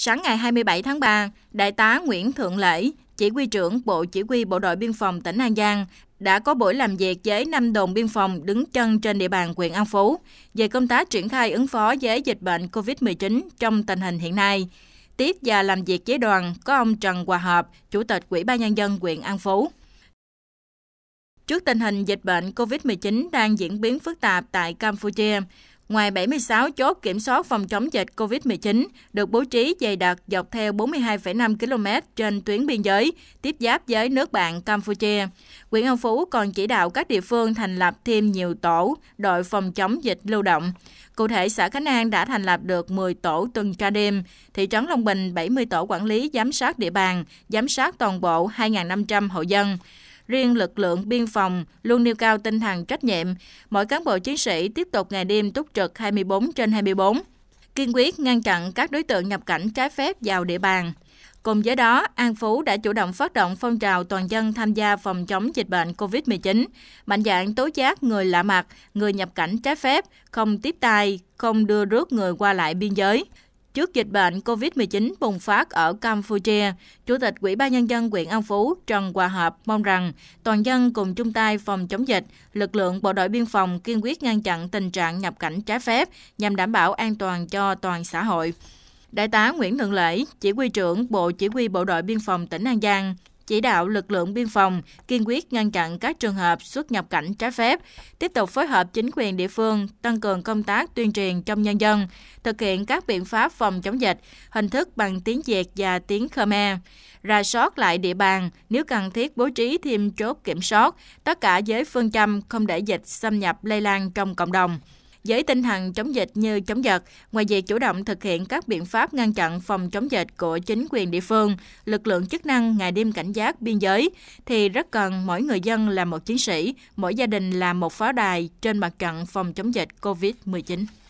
Sáng ngày 27 tháng 3, Đại tá Nguyễn Thượng Lễ, Chỉ huy trưởng Bộ Chỉ huy Bộ đội Biên phòng tỉnh An Giang, đã có buổi làm việc với năm đồn biên phòng đứng chân trên địa bàn huyện An Phú về công tác triển khai ứng phó với dịch bệnh COVID-19 trong tình hình hiện nay. Tiếp và làm việc với đoàn có ông Trần Hòa Hợp, Chủ tịch Ủy ban Nhân dân huyện An Phú. Trước tình hình dịch bệnh COVID-19 đang diễn biến phức tạp tại Campuchia, ngoài 76 chốt kiểm soát phòng chống dịch COVID-19 được bố trí dày đặc dọc theo 42,5 km trên tuyến biên giới tiếp giáp với nước bạn Campuchia. Nguyễn An Phú còn chỉ đạo các địa phương thành lập thêm nhiều tổ, đội phòng chống dịch lưu động. Cụ thể, xã Khánh An đã thành lập được 10 tổ tuần tra đêm, thị trấn Long Bình 70 tổ quản lý giám sát địa bàn, giám sát toàn bộ 2.500 hộ dân. Riêng lực lượng biên phòng luôn nêu cao tinh thần trách nhiệm. Mỗi cán bộ chiến sĩ tiếp tục ngày đêm túc trực 24 trên 24 kiên quyết ngăn chặn các đối tượng nhập cảnh trái phép vào địa bàn. Cùng với đó, An Phú đã chủ động phát động phong trào toàn dân tham gia phòng chống dịch bệnh COVID-19, mạnh dạng tố giác người lạ mặt, người nhập cảnh trái phép, không tiếp tay, không đưa rước người qua lại biên giới. Trước dịch bệnh COVID-19 bùng phát ở Campuchia, Chủ tịch Ủy ban Nhân dân huyện An Phú Trần Hòa Hợp mong rằng toàn dân cùng chung tay phòng chống dịch, lực lượng bộ đội biên phòng kiên quyết ngăn chặn tình trạng nhập cảnh trái phép nhằm đảm bảo an toàn cho toàn xã hội. Đại tá Nguyễn Thượng Lễ, Chỉ huy trưởng Bộ Chỉ huy Bộ đội Biên phòng tỉnh An Giang, chỉ đạo lực lượng biên phòng kiên quyết ngăn chặn các trường hợp xuất nhập cảnh trái phép, tiếp tục phối hợp chính quyền địa phương tăng cường công tác tuyên truyền trong nhân dân, thực hiện các biện pháp phòng chống dịch, hình thức bằng tiếng Việt và tiếng Khmer, ra soát lại địa bàn, nếu cần thiết bố trí thêm chốt kiểm soát, tất cả với phương châm không để dịch xâm nhập lây lan trong cộng đồng với tinh thần chống dịch như chống giặc, ngoài việc chủ động thực hiện các biện pháp ngăn chặn phòng chống dịch của chính quyền địa phương, lực lượng chức năng ngày đêm cảnh giác biên giới, thì rất cần mỗi người dân là một chiến sĩ, mỗi gia đình là một pháo đài trên mặt trận phòng chống dịch COVID-19.